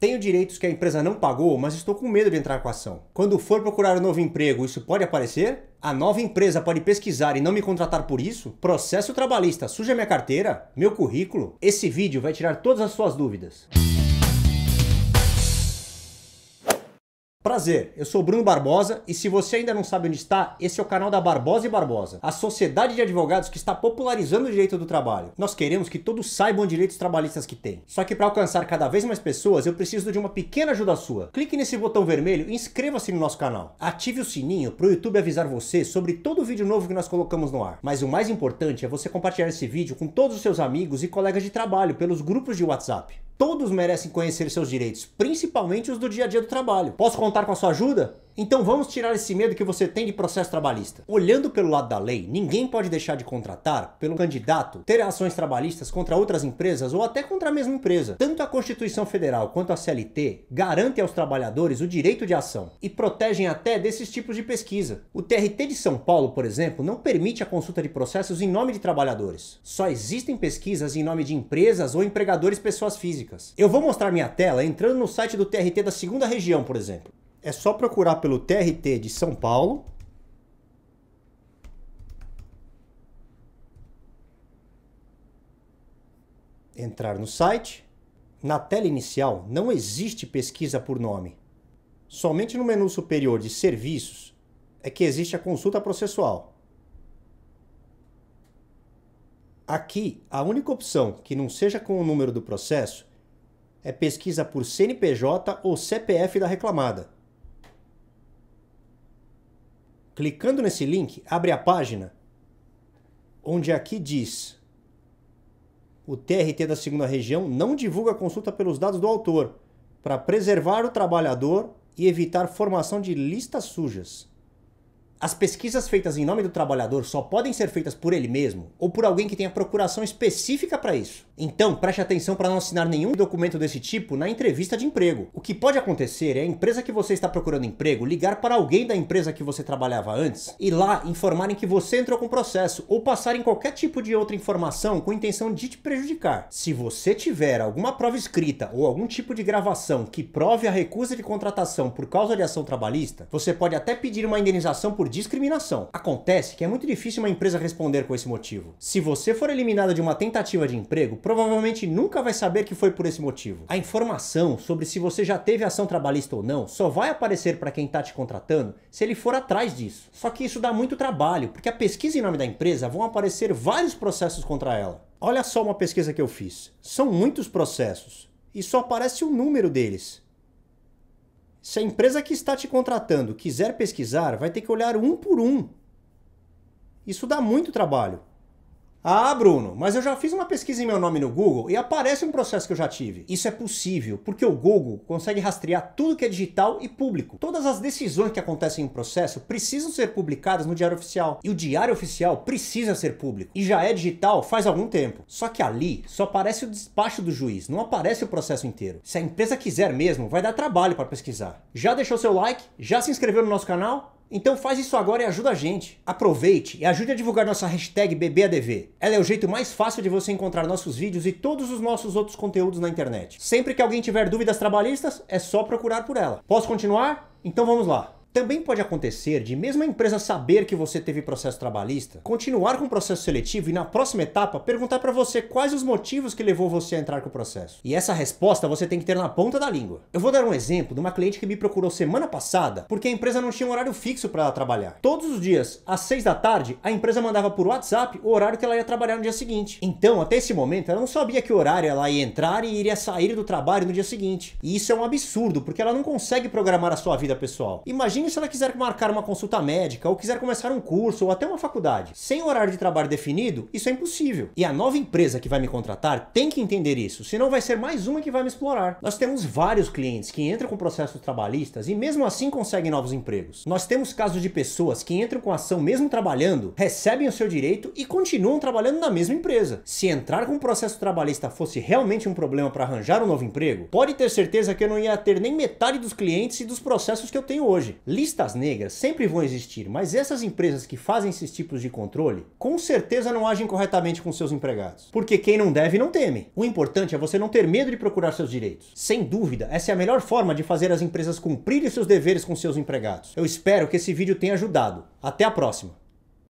Tenho direitos que a empresa não pagou, mas estou com medo de entrar com a ação. Quando for procurar um novo emprego, isso pode aparecer? A nova empresa pode pesquisar e não me contratar por isso? Processo trabalhista suja minha carteira? Meu currículo? Esse vídeo vai tirar todas as suas dúvidas. Prazer, eu sou Bruno Barbosa e se você ainda não sabe onde está, esse é o canal da Barbosa e Barbosa, a sociedade de advogados que está popularizando o direito do trabalho. Nós queremos que todos saibam direitos trabalhistas que têm. Só que para alcançar cada vez mais pessoas, eu preciso de uma pequena ajuda sua. Clique nesse botão vermelho e inscreva-se no nosso canal. Ative o sininho para o YouTube avisar você sobre todo o vídeo novo que nós colocamos no ar. Mas o mais importante é você compartilhar esse vídeo com todos os seus amigos e colegas de trabalho pelos grupos de WhatsApp. Todos merecem conhecer seus direitos, principalmente os do dia a dia do trabalho. Posso contar com a sua ajuda? Então vamos tirar esse medo que você tem de processo trabalhista. Olhando pelo lado da lei, ninguém pode deixar de contratar pelo candidato ter ações trabalhistas contra outras empresas ou até contra a mesma empresa. Tanto a Constituição Federal quanto a CLT garantem aos trabalhadores o direito de ação e protegem até desses tipos de pesquisa. O TRT de São Paulo, por exemplo, não permite a consulta de processos em nome de trabalhadores. Só existem pesquisas em nome de empresas ou empregadores pessoas físicas. Eu vou mostrar minha tela entrando no site do TRT da segunda região, por exemplo é só procurar pelo TRT de São Paulo. Entrar no site. Na tela inicial não existe pesquisa por nome. Somente no menu superior de Serviços é que existe a consulta processual. Aqui, a única opção que não seja com o número do processo é pesquisa por CNPJ ou CPF da reclamada. Clicando nesse link, abre a página onde aqui diz o TRT da segunda região não divulga consulta pelos dados do autor para preservar o trabalhador e evitar formação de listas sujas as pesquisas feitas em nome do trabalhador só podem ser feitas por ele mesmo ou por alguém que tenha procuração específica para isso. Então, preste atenção para não assinar nenhum documento desse tipo na entrevista de emprego. O que pode acontecer é a empresa que você está procurando emprego ligar para alguém da empresa que você trabalhava antes e lá informarem que você entrou com o processo ou passarem qualquer tipo de outra informação com intenção de te prejudicar. Se você tiver alguma prova escrita ou algum tipo de gravação que prove a recusa de contratação por causa de ação trabalhista, você pode até pedir uma indenização por discriminação. Acontece que é muito difícil uma empresa responder com esse motivo. Se você for eliminada de uma tentativa de emprego, provavelmente nunca vai saber que foi por esse motivo. A informação sobre se você já teve ação trabalhista ou não só vai aparecer para quem está te contratando se ele for atrás disso. Só que isso dá muito trabalho, porque a pesquisa em nome da empresa vão aparecer vários processos contra ela. Olha só uma pesquisa que eu fiz. São muitos processos e só aparece o número deles. Se a empresa que está te contratando quiser pesquisar, vai ter que olhar um por um. Isso dá muito trabalho. Ah, Bruno, mas eu já fiz uma pesquisa em meu nome no Google e aparece um processo que eu já tive. Isso é possível, porque o Google consegue rastrear tudo que é digital e público. Todas as decisões que acontecem em um processo precisam ser publicadas no Diário Oficial. E o Diário Oficial precisa ser público. E já é digital faz algum tempo. Só que ali só aparece o despacho do juiz, não aparece o processo inteiro. Se a empresa quiser mesmo, vai dar trabalho para pesquisar. Já deixou seu like? Já se inscreveu no nosso canal? Então faz isso agora e ajuda a gente. Aproveite e ajude a divulgar nossa hashtag BBADV. Ela é o jeito mais fácil de você encontrar nossos vídeos e todos os nossos outros conteúdos na internet. Sempre que alguém tiver dúvidas trabalhistas, é só procurar por ela. Posso continuar? Então vamos lá. Também pode acontecer de, mesmo a empresa saber que você teve processo trabalhista, continuar com o processo seletivo e, na próxima etapa, perguntar para você quais os motivos que levou você a entrar com o processo. E essa resposta você tem que ter na ponta da língua. Eu vou dar um exemplo de uma cliente que me procurou semana passada porque a empresa não tinha um horário fixo para ela trabalhar. Todos os dias, às seis da tarde, a empresa mandava por WhatsApp o horário que ela ia trabalhar no dia seguinte. Então, até esse momento, ela não sabia que horário ela ia entrar e iria sair do trabalho no dia seguinte. E isso é um absurdo, porque ela não consegue programar a sua vida pessoal. Imagina Imagine se ela quiser marcar uma consulta médica, ou quiser começar um curso, ou até uma faculdade. Sem horário de trabalho definido, isso é impossível. E a nova empresa que vai me contratar tem que entender isso, senão vai ser mais uma que vai me explorar. Nós temos vários clientes que entram com processos trabalhistas e mesmo assim conseguem novos empregos. Nós temos casos de pessoas que entram com ação mesmo trabalhando, recebem o seu direito e continuam trabalhando na mesma empresa. Se entrar com um processo trabalhista fosse realmente um problema para arranjar um novo emprego, pode ter certeza que eu não ia ter nem metade dos clientes e dos processos que eu tenho hoje. Listas negras sempre vão existir, mas essas empresas que fazem esses tipos de controle, com certeza não agem corretamente com seus empregados. Porque quem não deve não teme. O importante é você não ter medo de procurar seus direitos. Sem dúvida, essa é a melhor forma de fazer as empresas cumprirem seus deveres com seus empregados. Eu espero que esse vídeo tenha ajudado. Até a próxima!